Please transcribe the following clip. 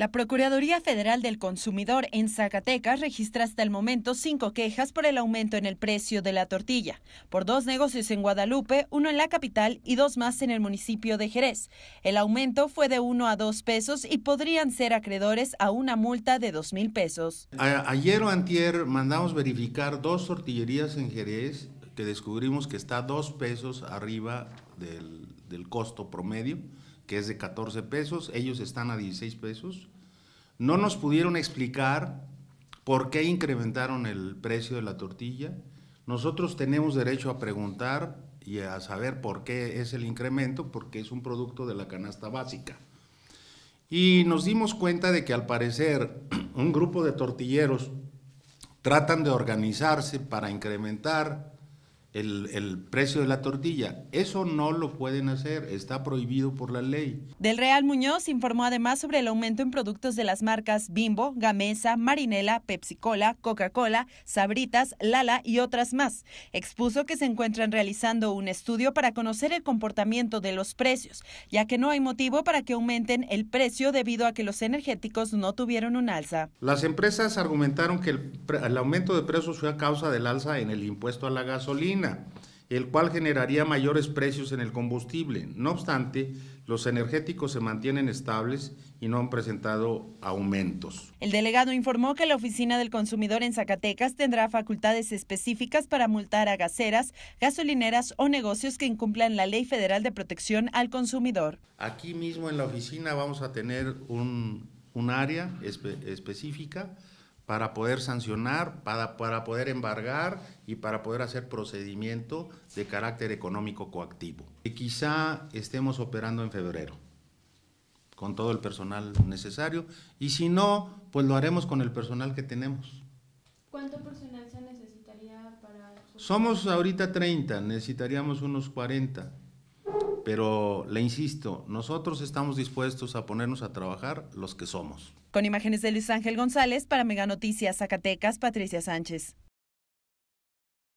La Procuraduría Federal del Consumidor en Zacatecas registra hasta el momento cinco quejas por el aumento en el precio de la tortilla, por dos negocios en Guadalupe, uno en la capital y dos más en el municipio de Jerez. El aumento fue de uno a dos pesos y podrían ser acreedores a una multa de dos mil pesos. ayer o antier mandamos verificar dos tortillerías en Jerez que descubrimos que está dos pesos arriba del costo promedio que es de 14 pesos, ellos están a 16 pesos. No nos pudieron explicar por qué incrementaron el precio de la tortilla. Nosotros tenemos derecho a preguntar y a saber por qué es el incremento, porque es un producto de la canasta básica. Y nos dimos cuenta de que al parecer un grupo de tortilleros tratan de organizarse para incrementar el, precio de la tortilla. Eso no lo pueden hacer, está prohibido por la ley. Del Real Muñoz informó además sobre el aumento en productos de las marcas Bimbo, Gamesa, Marinela, Pepsi Cola, Coca-Cola, Sabritas, Lala y otras más. Expuso que se encuentran realizando un estudio para conocer el comportamiento de los precios, ya que no hay motivo para que aumenten el precio debido a que los energéticos no tuvieron un alza. Las empresas argumentaron que el aumento de precios fue a causa del alza en el impuesto a la gasolina el cual generaría mayores precios en el combustible. No obstante, los energéticos se mantienen estables y no han presentado aumentos. El delegado informó que la Oficina del Consumidor en Zacatecas tendrá facultades específicas para multar a gaseras, gasolineras o negocios que incumplan la Ley Federal de Protección al Consumidor. Aquí mismo en la oficina vamos a tener un, área específica para poder sancionar, para, para poder embargar y para poder hacer procedimiento de carácter económico coactivo. Y quizá estemos operando en febrero con todo el personal necesario y si no, pues lo haremos con el personal que tenemos. ¿Cuánto personal se necesitaría para...? Somos ahorita 30, necesitaríamos unos 40. Pero le insisto, nosotros estamos dispuestos a ponernos a trabajar los que somos. Con imágenes de Luis Ángel González para Mega Noticias Zacatecas, Patricia Sánchez.